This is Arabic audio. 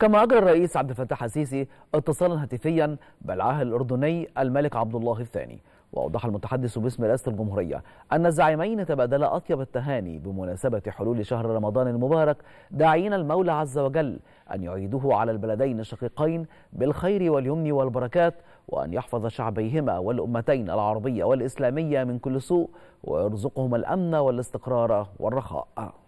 كما أجرى الرئيس عبد الفتاح السيسي اتصالا هاتفيا بالعاهل الأردني الملك عبد الله الثاني وأوضح المتحدث باسم رئاسة الجمهورية أن الزعيمين تبادلا أطيب التهاني بمناسبة حلول شهر رمضان المبارك داعين المولى عز وجل أن يعيده على البلدين الشقيقين بالخير واليمن والبركات وأن يحفظ شعبيهما والأمتين العربية والإسلامية من كل سوء ويرزقهما الأمن والاستقرار والرخاء